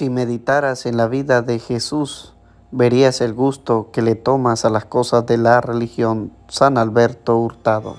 Si meditaras en la vida de Jesús, verías el gusto que le tomas a las cosas de la religión. San Alberto Hurtado.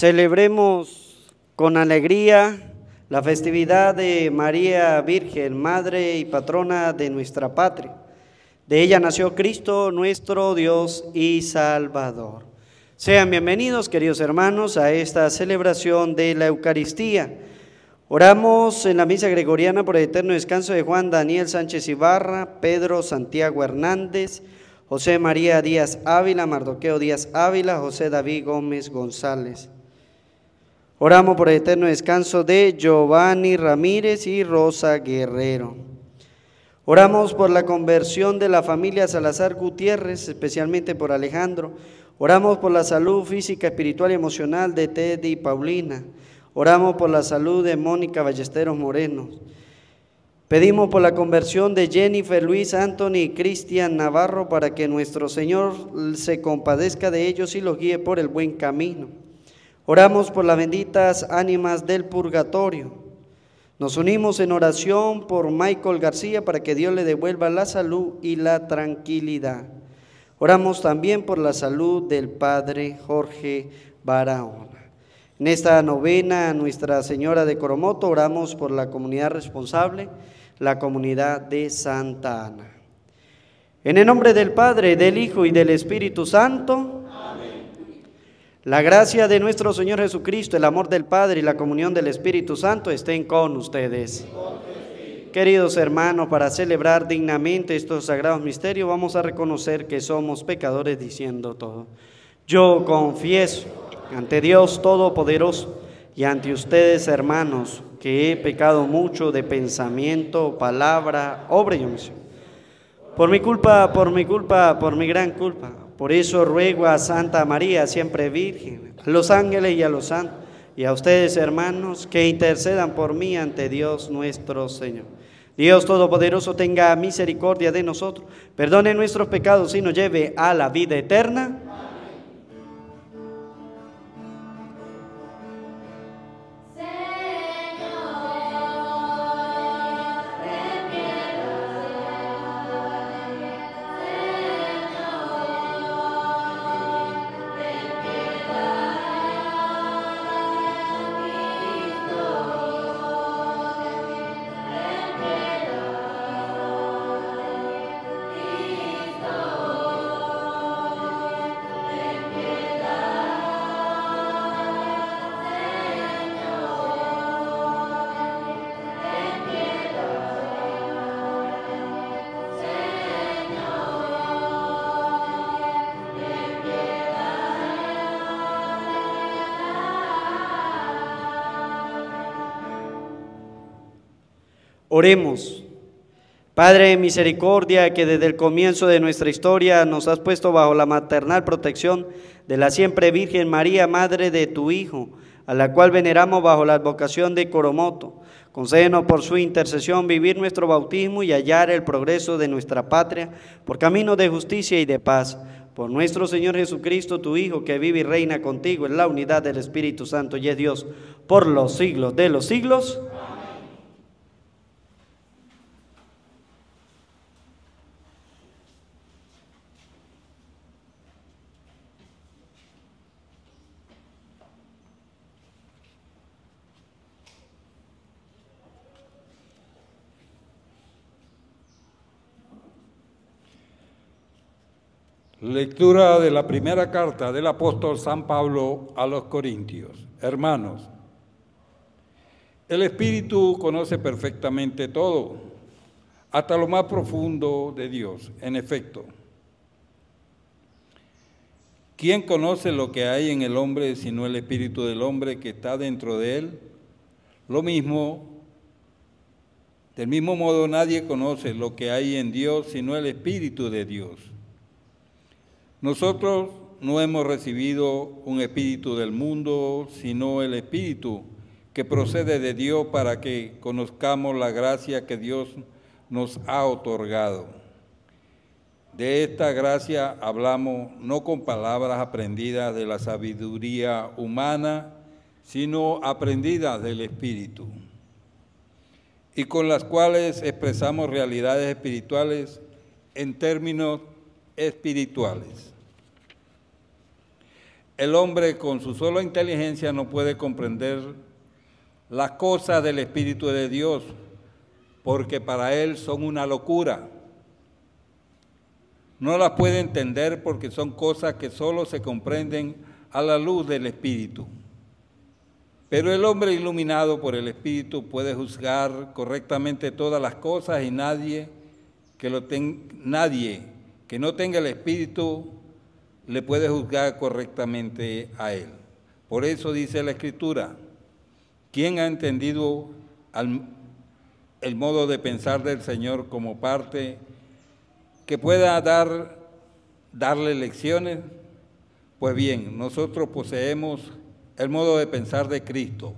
Celebremos con alegría la festividad de María Virgen, Madre y Patrona de nuestra patria. De ella nació Cristo, nuestro Dios y Salvador. Sean bienvenidos, queridos hermanos, a esta celebración de la Eucaristía. Oramos en la misa gregoriana por el eterno descanso de Juan Daniel Sánchez Ibarra, Pedro Santiago Hernández, José María Díaz Ávila, Mardoqueo Díaz Ávila, José David Gómez González. Oramos por el eterno descanso de Giovanni Ramírez y Rosa Guerrero. Oramos por la conversión de la familia Salazar Gutiérrez, especialmente por Alejandro. Oramos por la salud física, espiritual y emocional de Teddy y Paulina. Oramos por la salud de Mónica Ballesteros Moreno. Pedimos por la conversión de Jennifer, Luis, Anthony y Cristian Navarro para que nuestro Señor se compadezca de ellos y los guíe por el buen camino. Oramos por las benditas ánimas del purgatorio. Nos unimos en oración por Michael García para que Dios le devuelva la salud y la tranquilidad. Oramos también por la salud del Padre Jorge Barahona. En esta novena, Nuestra Señora de Coromoto, oramos por la comunidad responsable, la comunidad de Santa Ana. En el nombre del Padre, del Hijo y del Espíritu Santo, la gracia de nuestro Señor Jesucristo, el amor del Padre y la comunión del Espíritu Santo estén con ustedes. Queridos hermanos, para celebrar dignamente estos sagrados misterios, vamos a reconocer que somos pecadores diciendo todo. Yo confieso ante Dios Todopoderoso y ante ustedes, hermanos, que he pecado mucho de pensamiento, palabra, obra y omisión. Por mi culpa, por mi culpa, por mi gran culpa. Por eso ruego a Santa María, siempre Virgen, a los ángeles y a los santos, y a ustedes hermanos, que intercedan por mí ante Dios nuestro Señor. Dios Todopoderoso tenga misericordia de nosotros, perdone nuestros pecados y nos lleve a la vida eterna. Oremos. Padre de misericordia, que desde el comienzo de nuestra historia nos has puesto bajo la maternal protección de la siempre Virgen María, Madre de tu Hijo, a la cual veneramos bajo la advocación de Coromoto. Concédenos por su intercesión vivir nuestro bautismo y hallar el progreso de nuestra patria por camino de justicia y de paz. Por nuestro Señor Jesucristo, tu Hijo, que vive y reina contigo en la unidad del Espíritu Santo y es Dios por los siglos de los siglos. Amén. Lectura de la primera carta del apóstol San Pablo a los Corintios. Hermanos, el Espíritu conoce perfectamente todo, hasta lo más profundo de Dios, en efecto. ¿Quién conoce lo que hay en el hombre sino el espíritu del hombre que está dentro de él? Lo mismo, del mismo modo nadie conoce lo que hay en Dios sino el espíritu de Dios. Nosotros no hemos recibido un espíritu del mundo, sino el espíritu que procede de Dios para que conozcamos la gracia que Dios nos ha otorgado. De esta gracia hablamos no con palabras aprendidas de la sabiduría humana, sino aprendidas del Espíritu, y con las cuales expresamos realidades espirituales en términos espirituales. El hombre con su sola inteligencia no puede comprender las cosas del Espíritu de Dios, porque para él son una locura. No las puede entender porque son cosas que solo se comprenden a la luz del Espíritu. Pero el hombre iluminado por el Espíritu puede juzgar correctamente todas las cosas y nadie que lo tenga nadie que no tenga el espíritu le puede juzgar correctamente a él. Por eso dice la escritura, ¿quién ha entendido el modo de pensar del Señor como parte que pueda dar, darle lecciones? Pues bien, nosotros poseemos el modo de pensar de Cristo,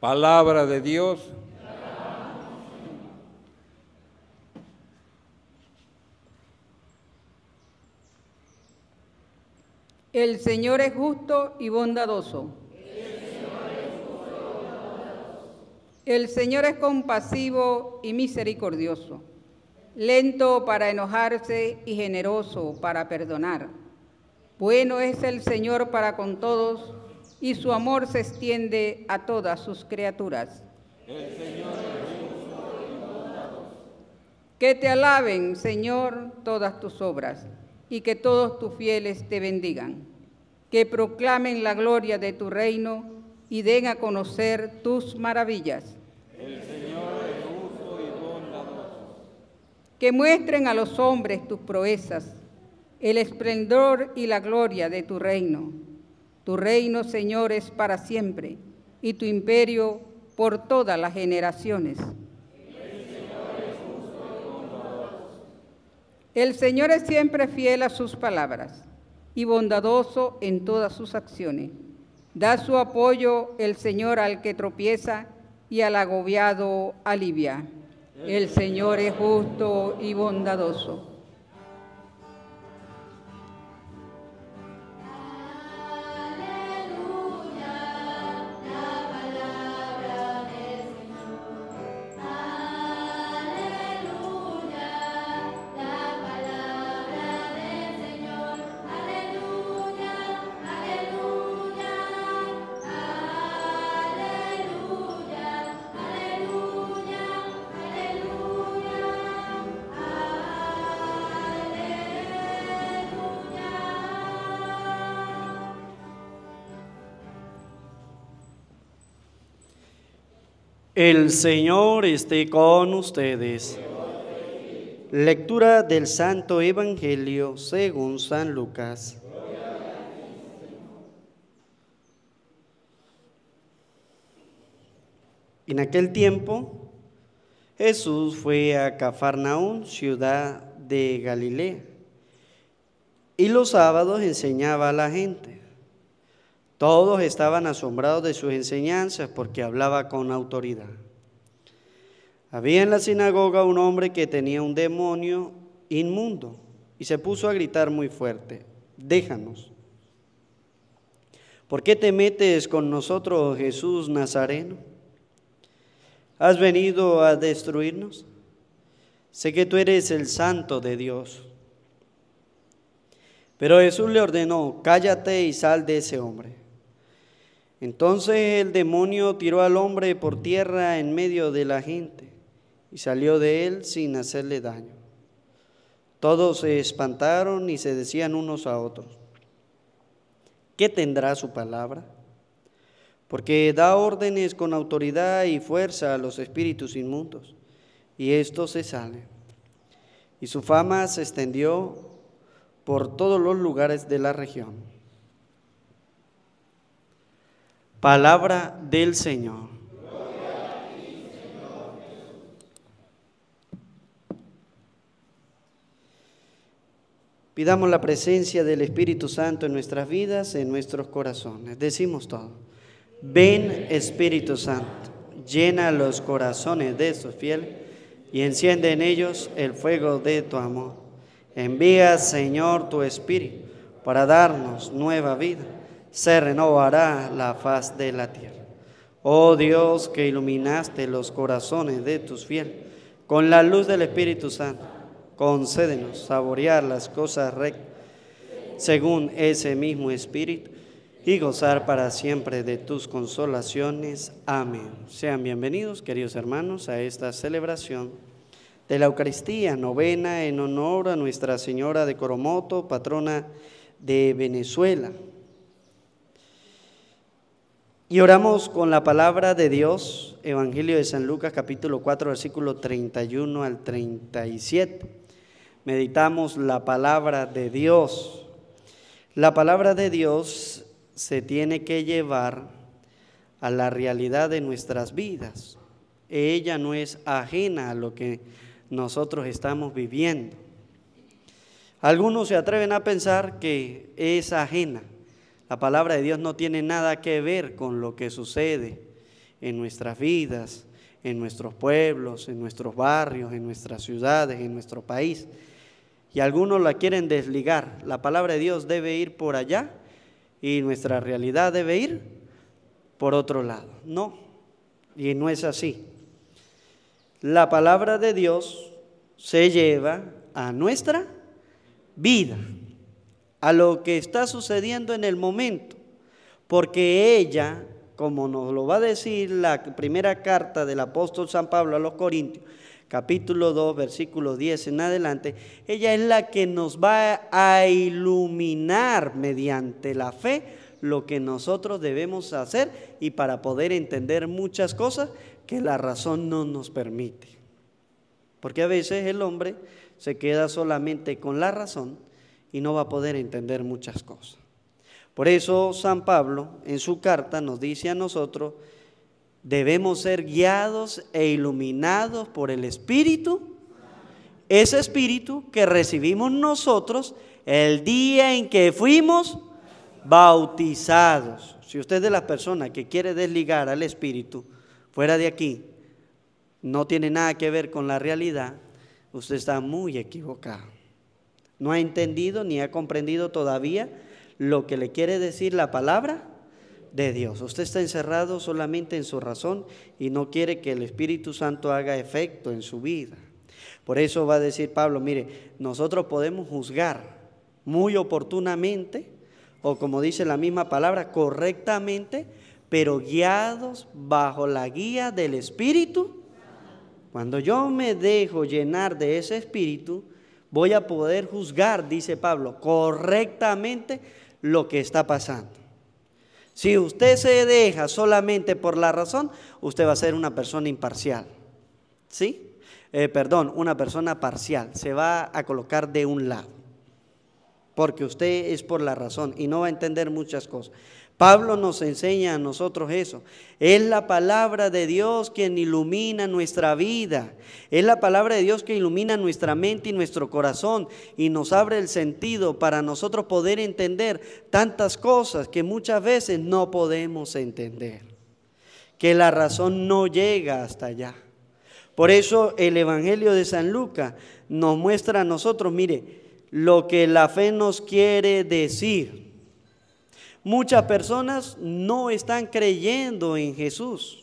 palabra de Dios, El Señor es justo y bondadoso. El Señor es compasivo y misericordioso, lento para enojarse y generoso para perdonar. Bueno es el Señor para con todos y su amor se extiende a todas sus criaturas. El Señor es justo y bondadoso. Que te alaben, Señor, todas tus obras y que todos tus fieles te bendigan, que proclamen la gloria de tu reino y den a conocer tus maravillas. El Señor es justo y bondadoso. Que muestren a los hombres tus proezas, el esplendor y la gloria de tu reino. Tu reino, Señor, es para siempre y tu imperio por todas las generaciones. El Señor es siempre fiel a sus palabras y bondadoso en todas sus acciones. Da su apoyo el Señor al que tropieza y al agobiado alivia. El Señor es justo y bondadoso El Señor esté con ustedes. Lectura del Santo Evangelio según San Lucas. En aquel tiempo, Jesús fue a Cafarnaún, ciudad de Galilea, y los sábados enseñaba a la gente. Todos estaban asombrados de sus enseñanzas porque hablaba con autoridad. Había en la sinagoga un hombre que tenía un demonio inmundo y se puso a gritar muy fuerte, déjanos. ¿Por qué te metes con nosotros, Jesús Nazareno? ¿Has venido a destruirnos? Sé que tú eres el santo de Dios. Pero Jesús le ordenó, cállate y sal de ese hombre. Entonces el demonio tiró al hombre por tierra en medio de la gente y salió de él sin hacerle daño. Todos se espantaron y se decían unos a otros, ¿qué tendrá su palabra? Porque da órdenes con autoridad y fuerza a los espíritus inmundos, y estos se salen. Y su fama se extendió por todos los lugares de la región. Palabra del Señor. Pidamos la presencia del Espíritu Santo en nuestras vidas, en nuestros corazones. Decimos todo. Ven Espíritu Santo, llena los corazones de esos fieles y enciende en ellos el fuego de tu amor. Envía, Señor, tu Espíritu para darnos nueva vida se renovará la faz de la tierra. Oh Dios que iluminaste los corazones de tus fieles con la luz del Espíritu Santo, concédenos saborear las cosas rectas según ese mismo Espíritu y gozar para siempre de tus consolaciones. Amén. Sean bienvenidos, queridos hermanos, a esta celebración de la Eucaristía novena en honor a Nuestra Señora de Coromoto, patrona de Venezuela. Y oramos con la palabra de Dios, Evangelio de San Lucas capítulo 4, versículo 31 al 37. Meditamos la palabra de Dios. La palabra de Dios se tiene que llevar a la realidad de nuestras vidas. Ella no es ajena a lo que nosotros estamos viviendo. Algunos se atreven a pensar que es ajena la palabra de Dios no tiene nada que ver con lo que sucede en nuestras vidas, en nuestros pueblos, en nuestros barrios, en nuestras ciudades, en nuestro país. Y algunos la quieren desligar. La palabra de Dios debe ir por allá y nuestra realidad debe ir por otro lado. No, y no es así. La palabra de Dios se lleva a nuestra vida a lo que está sucediendo en el momento, porque ella, como nos lo va a decir la primera carta del apóstol San Pablo a los Corintios, capítulo 2, versículo 10 en adelante, ella es la que nos va a iluminar mediante la fe lo que nosotros debemos hacer y para poder entender muchas cosas que la razón no nos permite. Porque a veces el hombre se queda solamente con la razón y no va a poder entender muchas cosas. Por eso San Pablo en su carta nos dice a nosotros, debemos ser guiados e iluminados por el Espíritu, ese Espíritu que recibimos nosotros el día en que fuimos bautizados. Si usted es de las personas que quiere desligar al Espíritu fuera de aquí, no tiene nada que ver con la realidad, usted está muy equivocado no ha entendido ni ha comprendido todavía lo que le quiere decir la palabra de Dios. Usted está encerrado solamente en su razón y no quiere que el Espíritu Santo haga efecto en su vida. Por eso va a decir Pablo, mire, nosotros podemos juzgar muy oportunamente, o como dice la misma palabra, correctamente, pero guiados bajo la guía del Espíritu. Cuando yo me dejo llenar de ese Espíritu, voy a poder juzgar, dice Pablo, correctamente lo que está pasando. Si usted se deja solamente por la razón, usted va a ser una persona imparcial. ¿Sí? Eh, perdón, una persona parcial. Se va a colocar de un lado. Porque usted es por la razón y no va a entender muchas cosas. Pablo nos enseña a nosotros eso. Es la palabra de Dios quien ilumina nuestra vida. Es la palabra de Dios que ilumina nuestra mente y nuestro corazón y nos abre el sentido para nosotros poder entender tantas cosas que muchas veces no podemos entender. Que la razón no llega hasta allá. Por eso el Evangelio de San Lucas nos muestra a nosotros, mire, lo que la fe nos quiere decir muchas personas no están creyendo en Jesús.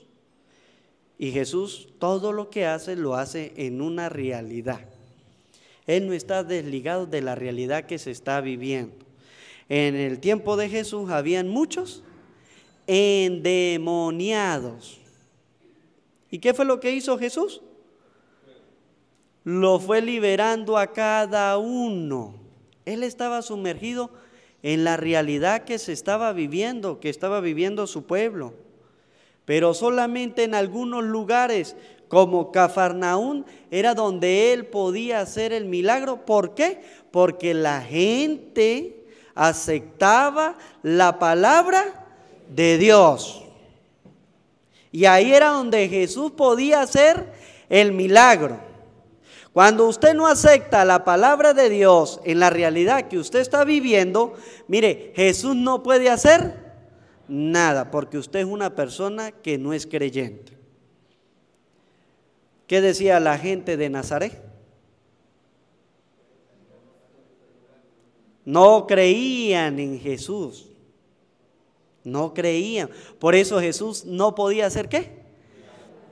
Y Jesús todo lo que hace lo hace en una realidad. Él no está desligado de la realidad que se está viviendo. En el tiempo de Jesús habían muchos endemoniados. ¿Y qué fue lo que hizo Jesús? Lo fue liberando a cada uno. Él estaba sumergido en la realidad que se estaba viviendo, que estaba viviendo su pueblo. Pero solamente en algunos lugares, como Cafarnaún, era donde él podía hacer el milagro. ¿Por qué? Porque la gente aceptaba la palabra de Dios. Y ahí era donde Jesús podía hacer el milagro. Cuando usted no acepta la palabra de Dios en la realidad que usted está viviendo, mire, Jesús no puede hacer nada porque usted es una persona que no es creyente. ¿Qué decía la gente de Nazaret? No creían en Jesús. No creían. Por eso Jesús no podía hacer qué?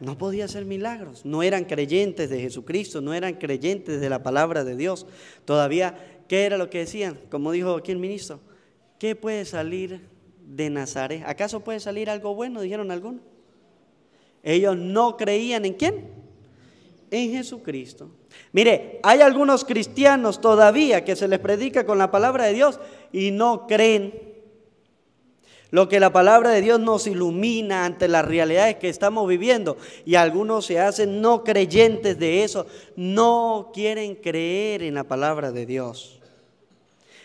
no podía hacer milagros. No eran creyentes de Jesucristo, no eran creyentes de la palabra de Dios. Todavía, ¿qué era lo que decían? Como dijo aquí el ministro, ¿qué puede salir de Nazaret? ¿Acaso puede salir algo bueno? Dijeron algunos. Ellos no creían en quién? En Jesucristo. Mire, hay algunos cristianos todavía que se les predica con la palabra de Dios y no creen lo que la palabra de Dios nos ilumina ante las realidades que estamos viviendo. Y algunos se hacen no creyentes de eso. No quieren creer en la palabra de Dios.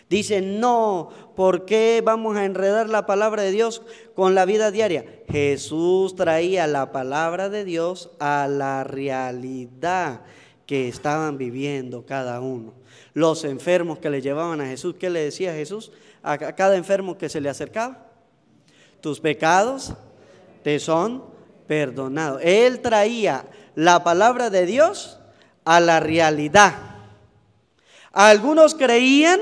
Dicen, no, ¿por qué vamos a enredar la palabra de Dios con la vida diaria? Jesús traía la palabra de Dios a la realidad que estaban viviendo cada uno. Los enfermos que le llevaban a Jesús, ¿qué le decía Jesús a cada enfermo que se le acercaba? tus pecados te son perdonados. Él traía la palabra de Dios a la realidad. Algunos creían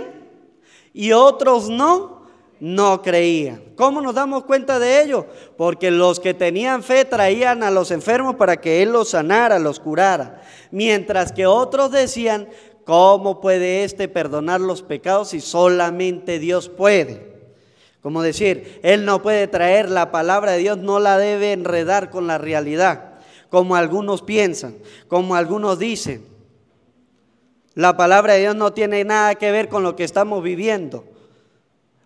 y otros no, no creían. ¿Cómo nos damos cuenta de ello? Porque los que tenían fe traían a los enfermos para que Él los sanara, los curara. Mientras que otros decían, ¿cómo puede éste perdonar los pecados si solamente Dios puede? Como decir, él no puede traer la palabra de Dios, no la debe enredar con la realidad, como algunos piensan, como algunos dicen. La palabra de Dios no tiene nada que ver con lo que estamos viviendo.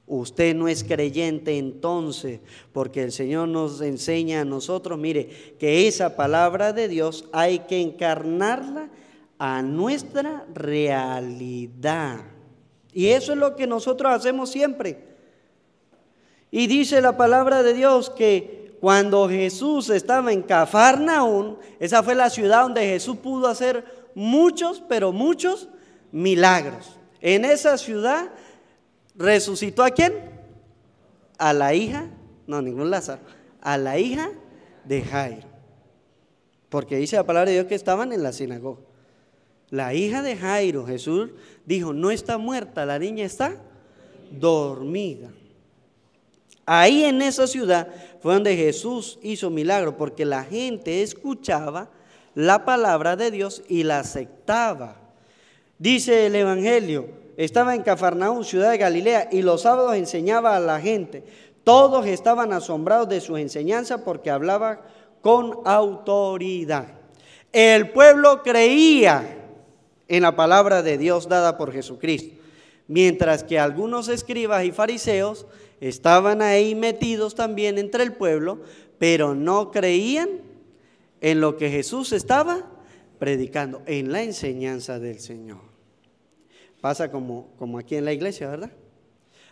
Usted no es creyente entonces, porque el Señor nos enseña a nosotros, mire, que esa palabra de Dios hay que encarnarla a nuestra realidad. Y eso es lo que nosotros hacemos siempre. Y dice la palabra de Dios que cuando Jesús estaba en Cafarnaún, esa fue la ciudad donde Jesús pudo hacer muchos, pero muchos milagros. En esa ciudad resucitó a quién? A la hija, no, ningún Lázaro, a la hija de Jairo. Porque dice la palabra de Dios que estaban en la sinagoga. La hija de Jairo, Jesús dijo, no está muerta, la niña está dormida. Ahí en esa ciudad fue donde Jesús hizo milagro, porque la gente escuchaba la palabra de Dios y la aceptaba. Dice el Evangelio, estaba en Cafarnaúm, ciudad de Galilea, y los sábados enseñaba a la gente. Todos estaban asombrados de su enseñanza porque hablaba con autoridad. El pueblo creía en la palabra de Dios dada por Jesucristo, mientras que algunos escribas y fariseos estaban ahí metidos también entre el pueblo, pero no creían en lo que Jesús estaba predicando, en la enseñanza del Señor. Pasa como, como aquí en la iglesia, ¿verdad?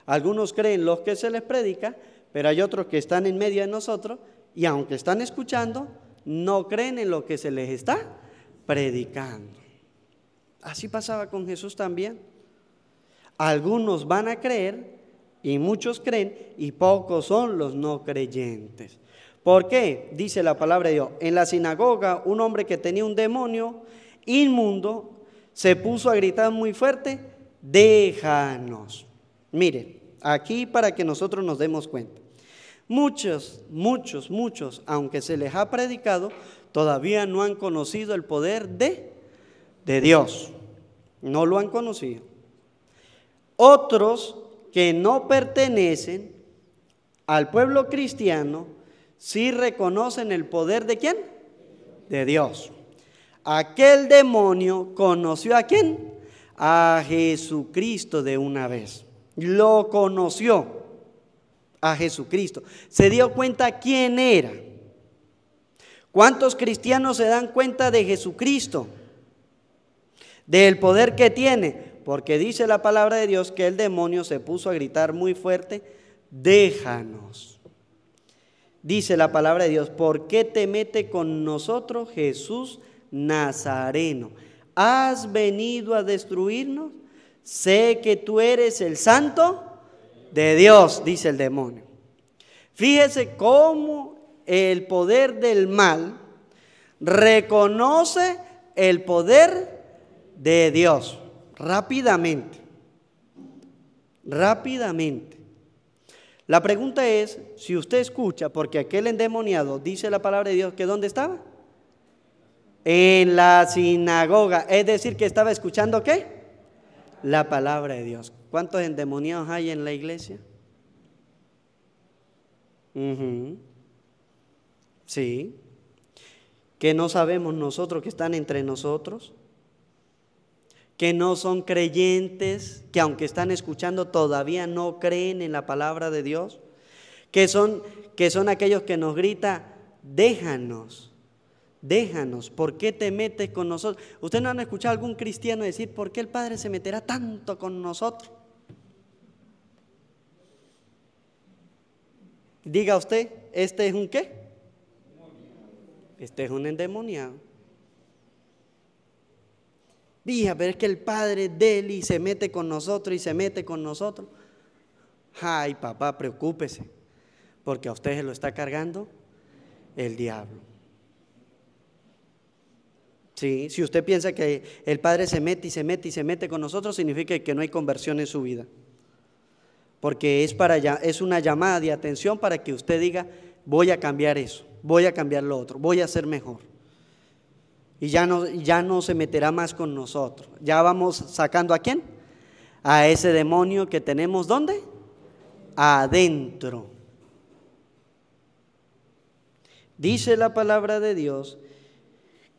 Algunos creen lo que se les predica, pero hay otros que están en medio de nosotros y aunque están escuchando, no creen en lo que se les está predicando. Así pasaba con Jesús también. Algunos van a creer, y muchos creen y pocos son los no creyentes. ¿Por qué? Dice la palabra de Dios. En la sinagoga un hombre que tenía un demonio inmundo se puso a gritar muy fuerte, déjanos. Miren, aquí para que nosotros nos demos cuenta. Muchos, muchos, muchos, aunque se les ha predicado, todavía no han conocido el poder de, de Dios. No lo han conocido. Otros que no pertenecen al pueblo cristiano ...si reconocen el poder de quién? De Dios. Aquel demonio conoció a quién? A Jesucristo de una vez. Lo conoció a Jesucristo. Se dio cuenta quién era. ¿Cuántos cristianos se dan cuenta de Jesucristo? Del poder que tiene. Porque dice la palabra de Dios que el demonio se puso a gritar muy fuerte, déjanos. Dice la palabra de Dios, ¿por qué te mete con nosotros Jesús Nazareno? ¿Has venido a destruirnos? Sé que tú eres el santo de Dios, dice el demonio. Fíjese cómo el poder del mal reconoce el poder de Dios rápidamente. Rápidamente. La pregunta es, si usted escucha, porque aquel endemoniado dice la palabra de Dios, que dónde estaba? En la sinagoga. Es decir, que estaba escuchando qué? La palabra de Dios. ¿Cuántos endemoniados hay en la iglesia? Sí. Que no sabemos nosotros que están entre nosotros que no son creyentes, que aunque están escuchando todavía no creen en la palabra de Dios, que son, que son aquellos que nos grita, déjanos, déjanos, ¿por qué te metes con nosotros? Usted no han escuchado a algún cristiano decir, ¿por qué el Padre se meterá tanto con nosotros? Diga usted, ¿este es un qué? Este es un endemoniado. Dija, pero es que el padre y se mete con nosotros y se mete con nosotros. Ay, papá, preocúpese, porque a usted se lo está cargando el diablo. si usted piensa que el Padre se mete y se mete y se mete con nosotros, significa que no hay conversión en su vida. Porque es, para, es una llamada de atención para que usted diga, voy a cambiar eso, voy a cambiar lo otro, voy a ser mejor y ya no, ya no se meterá más con nosotros. Ya vamos sacando a quién? A ese demonio que tenemos ¿dónde? Adentro. Dice la palabra de Dios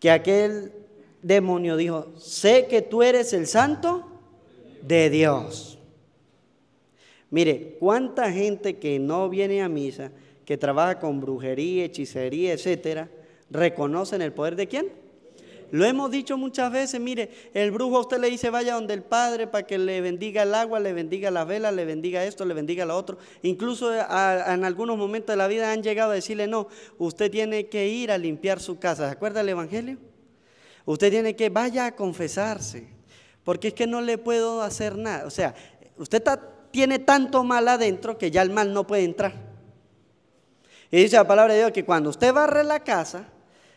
que aquel demonio dijo, sé que tú eres el santo de Dios. Mire, cuánta gente que no viene a misa, que trabaja con brujería, hechicería, etcétera, reconocen el poder de quién? lo hemos dicho muchas veces, mire, el brujo a usted le dice vaya donde el Padre para que le bendiga el agua, le bendiga la vela, le bendiga esto, le bendiga lo otro. Incluso en algunos momentos de la vida han llegado a decirle, no, usted tiene que ir a limpiar su casa. ¿Se acuerda el Evangelio? Usted tiene que vaya a confesarse, porque es que no le puedo hacer nada. O sea, usted tiene tanto mal adentro que ya el mal no puede entrar. Y dice la palabra de Dios que cuando usted barre la casa,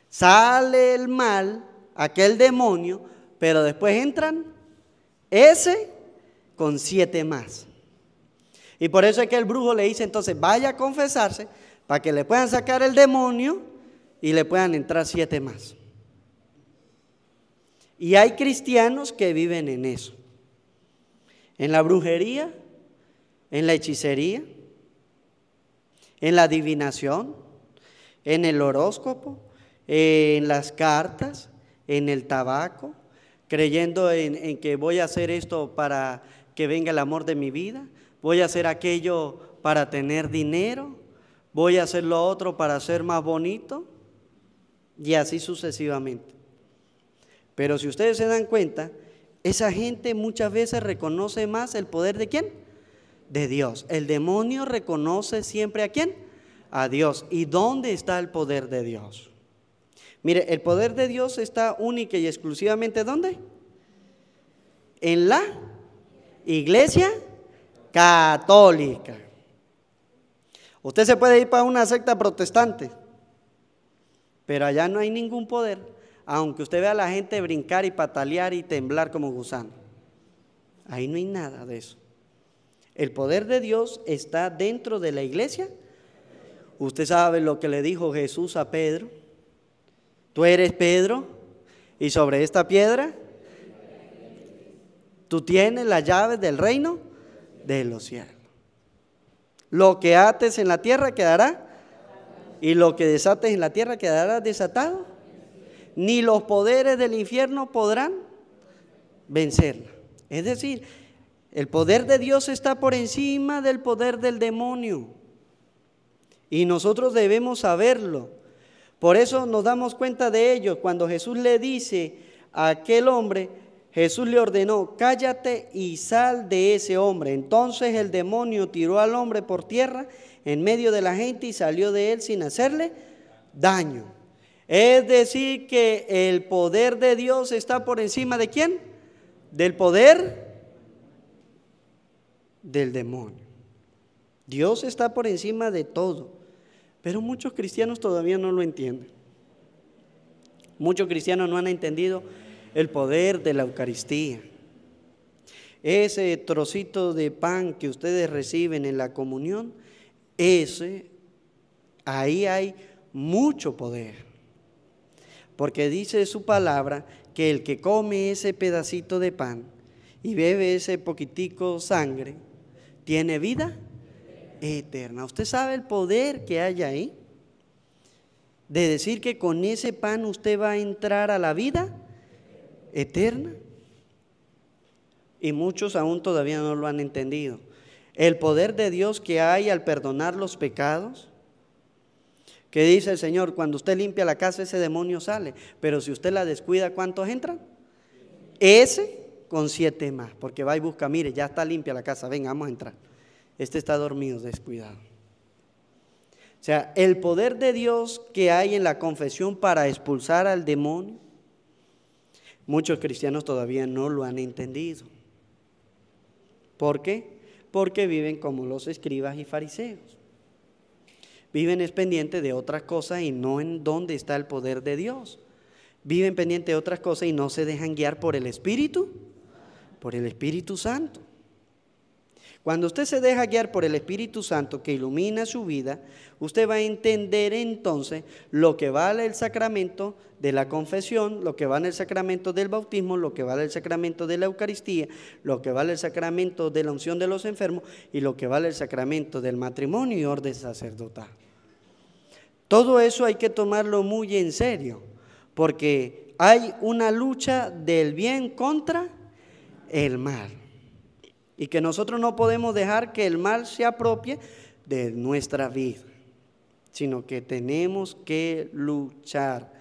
sale el mal aquel demonio, pero después entran ese con siete más. Y por eso es que el brujo le dice entonces, vaya a confesarse para que le puedan sacar el demonio y le puedan entrar siete más. Y hay cristianos que viven en eso, en la brujería, en la hechicería, en la adivinación, en el horóscopo, en las cartas, en el tabaco, creyendo en, que voy a hacer esto para que venga el amor de mi vida, voy a hacer aquello para tener dinero, voy a hacer lo otro para ser más bonito y así sucesivamente. Pero si ustedes se dan cuenta, esa gente muchas veces reconoce más el poder de quién? De Dios. El demonio reconoce siempre a quién? A Dios. ¿Y dónde está el poder de Dios? Mire, el poder de Dios está único y exclusivamente ¿dónde? En la iglesia católica. Usted se puede ir para una secta protestante, pero allá no hay ningún poder, aunque usted vea a la gente brincar y patalear y temblar como gusano. Ahí no hay nada de eso. El poder de Dios está dentro de la iglesia. Usted sabe lo que le dijo Jesús a Pedro Tú eres Pedro y sobre esta piedra tú tienes las llaves del reino de los cielos. Lo que ates en la tierra quedará y lo que desates en la tierra quedará desatado. Ni los poderes del infierno podrán vencerla. Es decir, el poder de Dios está por encima del poder del demonio. Y nosotros debemos saberlo. Por eso nos damos cuenta de ello cuando Jesús le dice a aquel hombre, Jesús le ordenó, cállate y sal de ese hombre. Entonces el demonio tiró al hombre por tierra en medio de la gente y salió de él sin hacerle daño. Es decir, que el poder de Dios está por encima de quién? Del poder del demonio. Dios está por encima de todo. Pero muchos cristianos todavía no lo entienden. Muchos cristianos no han entendido el poder de la Eucaristía. Ese trocito de pan que ustedes reciben en la comunión, ese, ahí hay mucho poder. Porque dice su palabra que el que come ese pedacito de pan y bebe ese poquitico sangre, tiene vida eterna. ¿Usted sabe el poder que hay ahí? De decir que con ese pan usted va a entrar a la vida eterna. Y muchos aún todavía no lo han entendido. El poder de Dios que hay al perdonar los pecados. Que dice el Señor, cuando usted limpia la casa, ese demonio sale. Pero si usted la descuida, ¿cuántos entran? Ese con siete más. Porque va y busca, mire, ya está limpia la casa, venga, vamos a entrar este está dormido, descuidado. O sea, el poder de Dios que hay en la confesión para expulsar al demonio, muchos cristianos todavía no lo han entendido. ¿Por qué? Porque viven como los escribas y fariseos. Viven es pendiente de otras cosas y no en dónde está el poder de Dios. Viven pendiente de otras cosas y no se dejan guiar por el Espíritu, por el Espíritu Santo. Cuando usted se deja guiar por el Espíritu Santo que ilumina su vida, usted va a entender entonces lo que vale el sacramento de la confesión, lo que vale el sacramento del bautismo, lo que vale el sacramento de la Eucaristía, lo que vale el sacramento de la unción de los enfermos y lo que vale el sacramento del matrimonio y orden sacerdotal. Todo eso hay que tomarlo muy en serio, porque hay una lucha del bien contra el mal y que nosotros no podemos dejar que el mal se apropie de nuestra vida, sino que tenemos que luchar.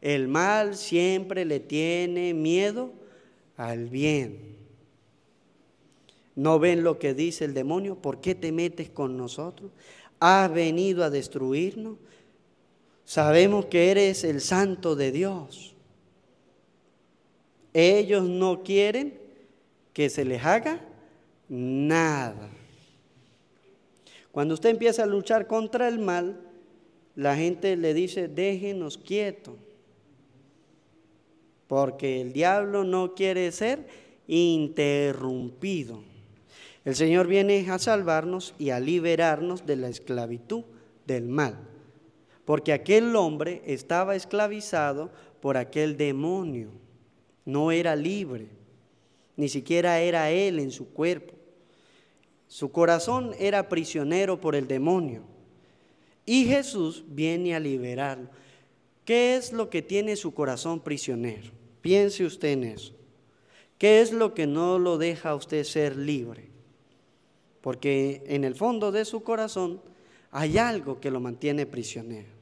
El mal siempre le tiene miedo al bien. ¿No ven lo que dice el demonio? ¿Por qué te metes con nosotros? ¿Has venido a destruirnos? Sabemos que eres el santo de Dios. Ellos no quieren que se les haga nada. Cuando usted empieza a luchar contra el mal, la gente le dice, déjenos quieto, porque el diablo no quiere ser interrumpido. El Señor viene a salvarnos y a liberarnos de la esclavitud del mal, porque aquel hombre estaba esclavizado por aquel demonio, no era libre ni siquiera era él en su cuerpo. Su corazón era prisionero por el demonio. Y Jesús viene a liberarlo. ¿Qué es lo que tiene su corazón prisionero? Piense usted en eso. ¿Qué es lo que no lo deja a usted ser libre? Porque en el fondo de su corazón hay algo que lo mantiene prisionero.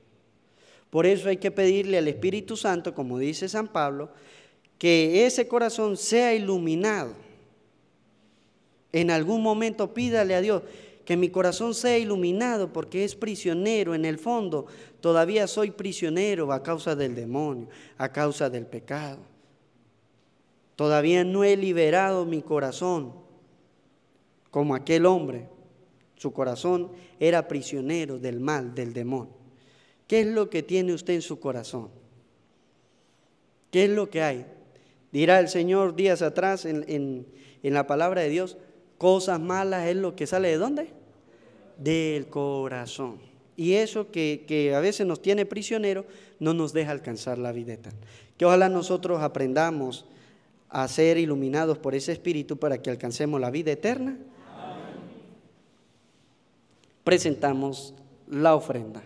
Por eso hay que pedirle al Espíritu Santo, como dice San Pablo, que ese corazón sea iluminado. En algún momento pídale a Dios que mi corazón sea iluminado porque es prisionero en el fondo. Todavía soy prisionero a causa del demonio, a causa del pecado. Todavía no he liberado mi corazón como aquel hombre. Su corazón era prisionero del mal, del demonio. ¿Qué es lo que tiene usted en su corazón? ¿Qué es lo que hay? Dirá el Señor días atrás en, la palabra de Dios, cosas malas es lo que sale de dónde? Del corazón. Y eso que, a veces nos tiene prisioneros no nos deja alcanzar la vida eterna. Que ojalá nosotros aprendamos a ser iluminados por ese Espíritu para que alcancemos la vida eterna. Presentamos la ofrenda.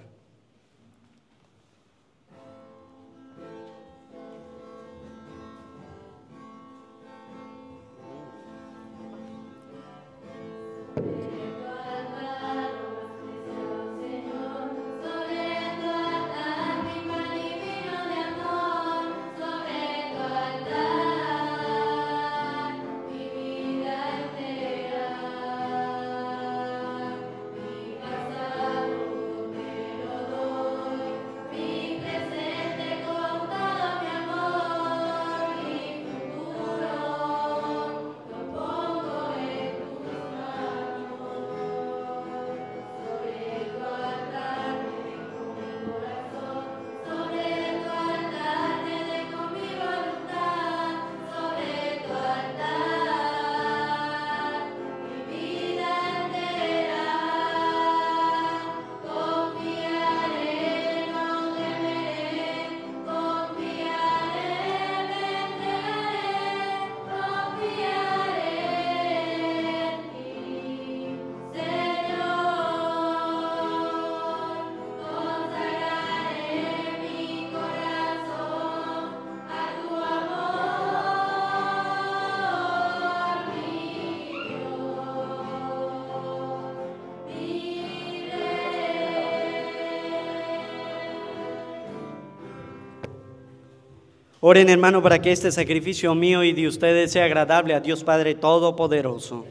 Oren hermano para que este sacrificio mío y de ustedes sea agradable a Dios Padre Todopoderoso.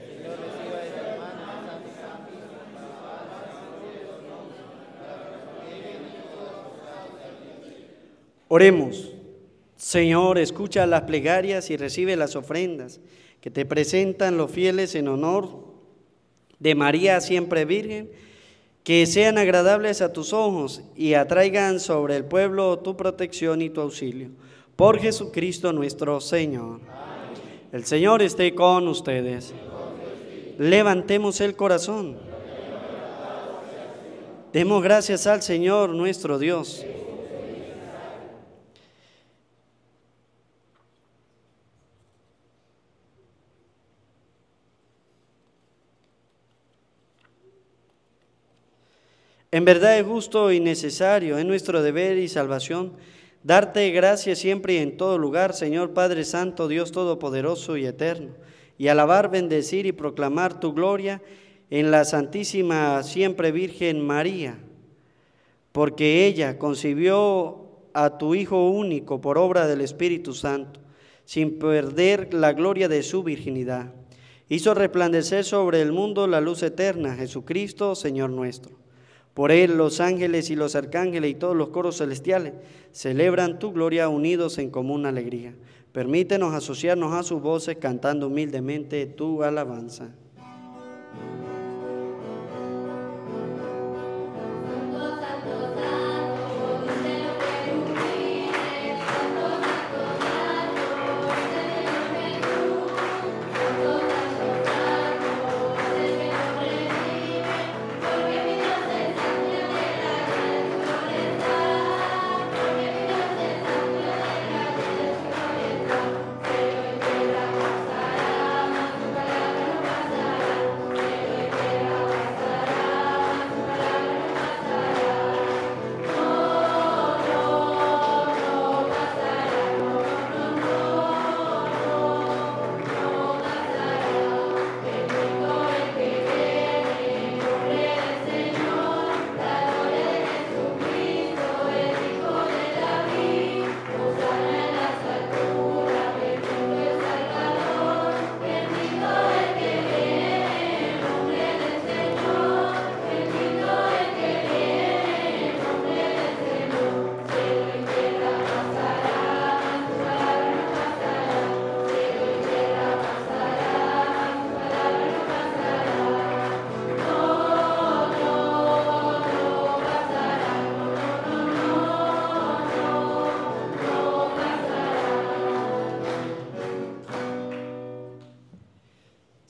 Oremos, Señor, escucha las plegarias y recibe las ofrendas que te presentan los fieles en honor de María siempre Virgen, que sean agradables a tus ojos y atraigan sobre el pueblo tu protección y tu auxilio por Jesucristo nuestro Señor. El Señor esté con ustedes. Levantemos el corazón. Demos gracias al Señor nuestro Dios. En verdad es justo y necesario, es nuestro deber y salvación Darte gracias siempre y en todo lugar, Señor Padre Santo, Dios Todopoderoso y Eterno, y alabar, bendecir y proclamar tu gloria en la Santísima Siempre Virgen María, porque ella concibió a tu Hijo único por obra del Espíritu Santo, sin perder la gloria de su virginidad. Hizo resplandecer sobre el mundo la luz eterna, Jesucristo, Señor nuestro. Por él los ángeles y los arcángeles y todos los coros celestiales celebran tu gloria unidos en común alegría. Permítenos asociarnos a sus voces cantando humildemente tu alabanza.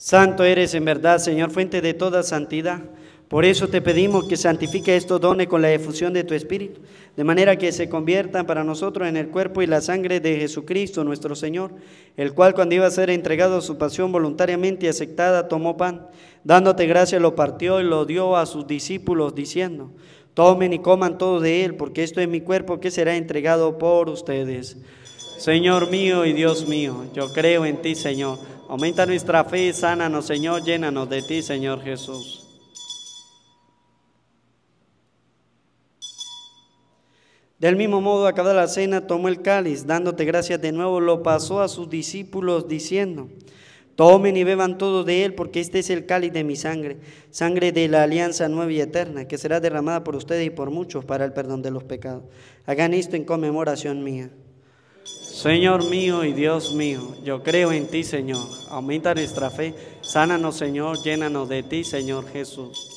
Santo eres en verdad, Señor, fuente de toda santidad. Por eso te pedimos que santifique estos dones con la efusión de tu Espíritu, de manera que se conviertan para nosotros en el cuerpo y la sangre de Jesucristo nuestro Señor, el cual cuando iba a ser entregado a su pasión voluntariamente y aceptada, tomó pan, dándote gracias lo partió y lo dio a sus discípulos, diciendo, tomen y coman todo de él, porque esto es mi cuerpo que será entregado por ustedes. Señor mío y Dios mío, yo creo en ti, Señor Aumenta nuestra fe, sánanos, Señor, llénanos de ti, Señor Jesús. Del mismo modo, acabada la cena, tomó el cáliz, dándote gracias de nuevo, lo pasó a sus discípulos, diciendo, Tomen y beban todo de él, porque este es el cáliz de mi sangre, sangre de la alianza nueva y eterna, que será derramada por ustedes y por muchos para el perdón de los pecados. Hagan esto en conmemoración mía. Señor mío y Dios mío, yo creo en ti, Señor. Aumenta nuestra fe. Sánanos, Señor. Llénanos de ti, Señor Jesús.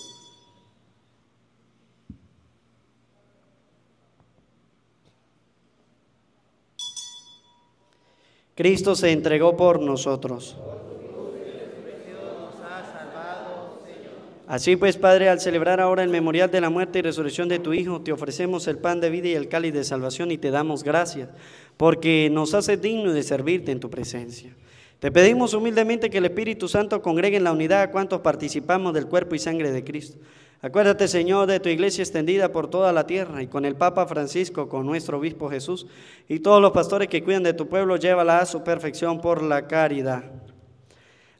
Cristo se entregó por nosotros. Así pues, Padre, al celebrar ahora el memorial de la muerte y resurrección de tu Hijo, te ofrecemos el pan de vida y el cáliz de salvación y te damos gracias, porque nos hace digno de servirte en tu presencia. Te pedimos humildemente que el Espíritu Santo congregue en la unidad a cuantos participamos del cuerpo y sangre de Cristo. Acuérdate, Señor, de tu iglesia extendida por toda la tierra y con el Papa Francisco, con nuestro obispo Jesús y todos los pastores que cuidan de tu pueblo, llévala a su perfección por la caridad.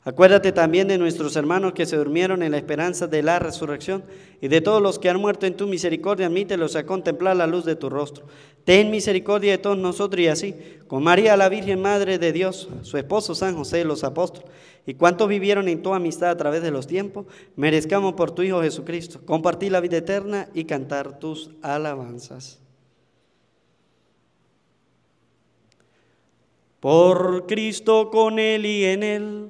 Acuérdate también de nuestros hermanos que se durmieron en la esperanza de la resurrección y de todos los que han muerto en tu misericordia, admítelos a contemplar la luz de tu rostro. Ten misericordia de todos nosotros y así, con María la Virgen Madre de Dios, su esposo San José, los apóstoles, y cuantos vivieron en tu amistad a través de los tiempos, merezcamos por tu Hijo Jesucristo compartir la vida eterna y cantar tus alabanzas. Por Cristo con Él y en Él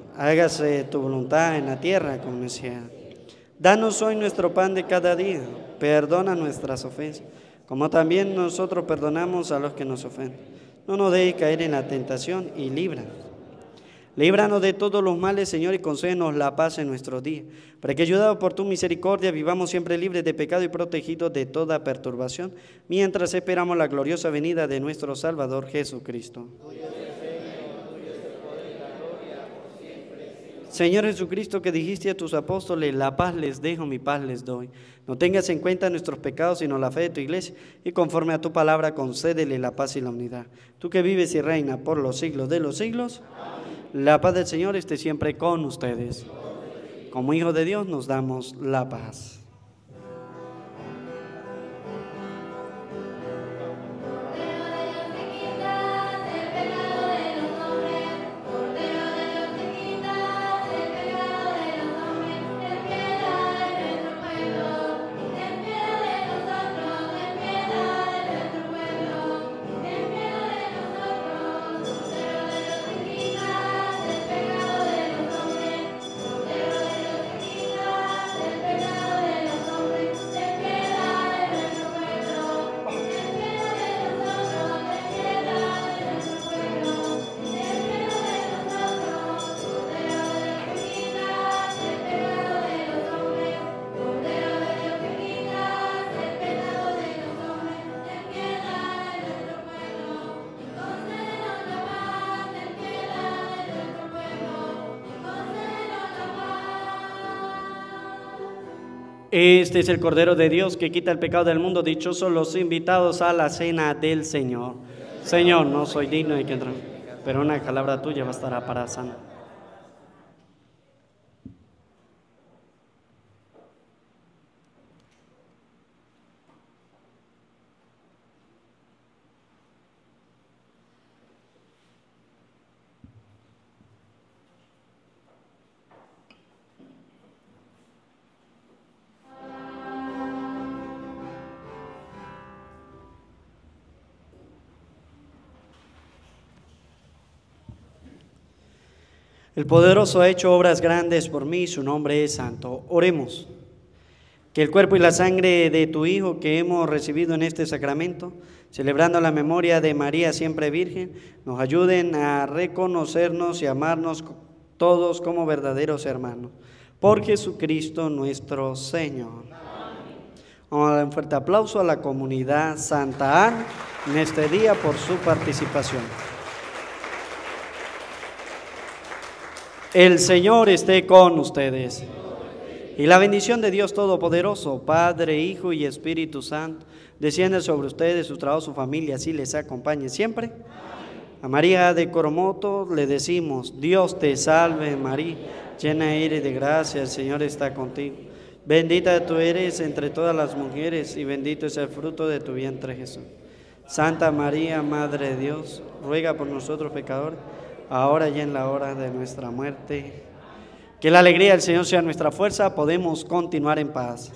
hágase tu voluntad en la tierra como decía. Danos hoy nuestro pan de cada día, perdona nuestras ofensas, como también nosotros perdonamos a los que nos ofenden. No nos dejes caer en la tentación y líbranos. Líbranos de todos los males, Señor, y concédenos la paz en nuestro día. para que, ayudados por tu misericordia, vivamos siempre libres de pecado y protegidos de toda perturbación, mientras esperamos la gloriosa venida de nuestro Salvador Jesucristo. Señor Jesucristo, que dijiste a tus apóstoles, la paz les dejo, mi paz les doy. No tengas en cuenta nuestros pecados, sino la fe de tu iglesia, y conforme a tu palabra concédele la paz y la unidad. Tú que vives y reina por los siglos de los siglos, la paz del Señor esté siempre con ustedes. Como hijo de Dios nos damos la paz. Este es el Cordero de Dios que quita el pecado del mundo. Dichosos los invitados a la cena del Señor. Señor, no soy digno de que entre, pero una palabra tuya bastará para sanar. El poderoso ha hecho obras grandes por mí, su nombre es santo. Oremos. Que el cuerpo y la sangre de tu Hijo que hemos recibido en este sacramento, celebrando la memoria de María siempre Virgen, nos ayuden a reconocernos y amarnos todos como verdaderos hermanos. Por Jesucristo nuestro Señor. Amén. un fuerte aplauso a la comunidad Santa Ana en este día por su participación. El Señor esté con ustedes. Y la bendición de Dios Todopoderoso, Padre, Hijo y Espíritu Santo, desciende sobre ustedes, su trabajo, su familia, así les acompañe siempre. A María de Coromoto le decimos, Dios te salve María, llena eres de gracia, el Señor está contigo. Bendita tú eres entre todas las mujeres y bendito es el fruto de tu vientre Jesús. Santa María, Madre de Dios, ruega por nosotros pecadores ahora y en la hora de nuestra muerte. Que la alegría del Señor sea nuestra fuerza, podemos continuar en paz.